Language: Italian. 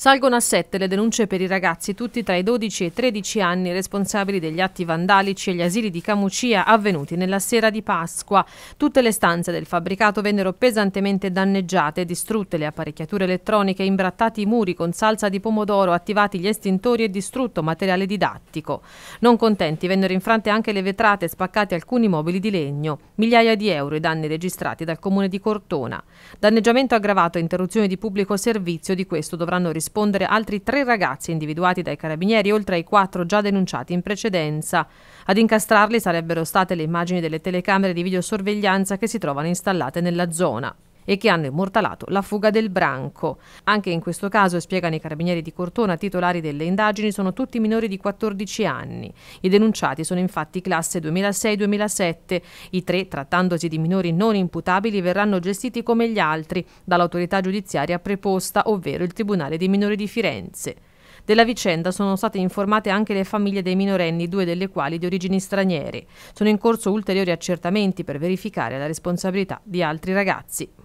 Salgono a sette le denunce per i ragazzi, tutti tra i 12 e i 13 anni, responsabili degli atti vandalici e gli asili di Camucia avvenuti nella sera di Pasqua. Tutte le stanze del fabbricato vennero pesantemente danneggiate, distrutte le apparecchiature elettroniche, imbrattati i muri con salsa di pomodoro, attivati gli estintori e distrutto materiale didattico. Non contenti, vennero infrante anche le vetrate e spaccati alcuni mobili di legno. Migliaia di euro i danni registrati dal comune di Cortona. Danneggiamento aggravato e interruzione di pubblico servizio di questo dovranno rispondere rispondere altri tre ragazzi individuati dai carabinieri, oltre ai quattro già denunciati in precedenza. Ad incastrarli sarebbero state le immagini delle telecamere di videosorveglianza che si trovano installate nella zona e che hanno immortalato la fuga del branco. Anche in questo caso, spiegano i carabinieri di Cortona, titolari delle indagini sono tutti minori di 14 anni. I denunciati sono infatti classe 2006-2007. I tre, trattandosi di minori non imputabili, verranno gestiti come gli altri dall'autorità giudiziaria preposta, ovvero il Tribunale dei minori di Firenze. Della vicenda sono state informate anche le famiglie dei minorenni, due delle quali di origini straniere. Sono in corso ulteriori accertamenti per verificare la responsabilità di altri ragazzi.